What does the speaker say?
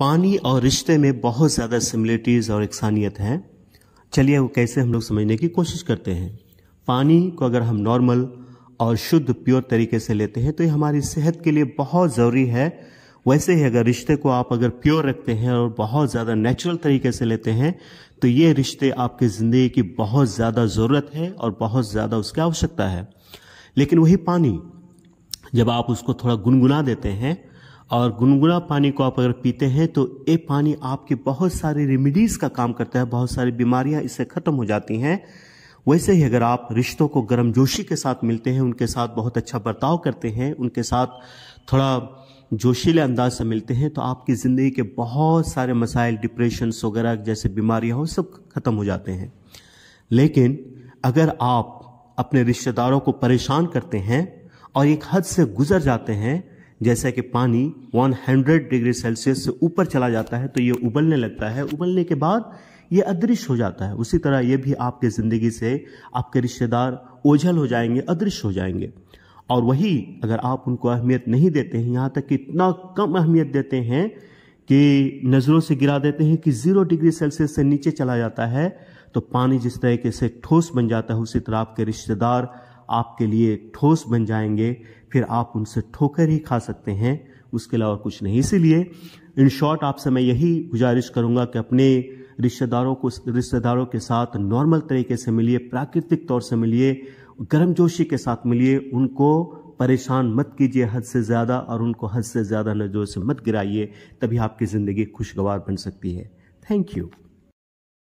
पानी और रिश्ते में बहुत ज़्यादा सिमिलिटीज़ और एकसानियत हैं चलिए वो कैसे हम लोग समझने की कोशिश करते हैं पानी को अगर हम नॉर्मल और शुद्ध प्योर तरीके से लेते हैं तो ये हमारी सेहत के लिए बहुत ज़रूरी है वैसे ही अगर रिश्ते को आप अगर प्योर रखते हैं और बहुत ज़्यादा नेचुरल तरीके से लेते हैं तो ये रिश्ते आपकी ज़िंदगी की बहुत ज़्यादा ज़रूरत है और बहुत ज़्यादा उसकी आवश्यकता है लेकिन वही पानी जब आप उसको थोड़ा गुनगुना देते हैं और गुनगुना पानी को आप अगर पीते हैं तो ये पानी आपके बहुत सारे रेमिडीज़ का काम करता है बहुत सारी बीमारियां इससे ख़त्म हो जाती हैं वैसे ही अगर आप रिश्तों को गर्मजोशी के साथ मिलते हैं उनके साथ बहुत अच्छा बर्ताव करते हैं उनके साथ थोड़ा जोशीले अंदाज से मिलते हैं तो आपकी ज़िंदगी के बहुत सारे मसाइल डिप्रेशन वगैरह जैसे बीमारियाँ हो सब ख़त्म हो जाते हैं लेकिन अगर आप अपने रिश्तेदारों को परेशान करते हैं और एक हद से गुजर जाते हैं जैसा कि पानी 100 डिग्री सेल्सियस से ऊपर चला जाता है तो ये उबलने लगता है उबलने के बाद ये अदृश्य हो जाता है उसी तरह ये भी आपके ज़िंदगी से आपके रिश्तेदार ओझल हो जाएंगे अदृश्य हो जाएंगे और वही अगर आप उनको अहमियत नहीं देते हैं यहाँ तक कि इतना कम अहमियत देते हैं कि नज़रों से गिरा देते हैं कि ज़ीरो डिग्री सेल्सियस से नीचे चला जाता है तो पानी जिस तरीके से ठोस बन जाता है उसी तरह आपके रिश्तेदार आपके लिए ठोस बन जाएंगे फिर आप उनसे ठोकर ही खा सकते हैं उसके अलावा कुछ नहीं इसीलिए इन शॉर्ट आपसे मैं यही गुजारिश करूँगा कि अपने रिश्तेदारों को रिश्तेदारों के साथ नॉर्मल तरीके से मिलिए प्राकृतिक तौर से मिलिए गर्मजोशी के साथ मिलिए उनको परेशान मत कीजिए हद से ज़्यादा और उनको हद से ज़्यादा नज़रों से मत गिराइए तभी आपकी ज़िंदगी खुशगवार बन सकती है थैंक यू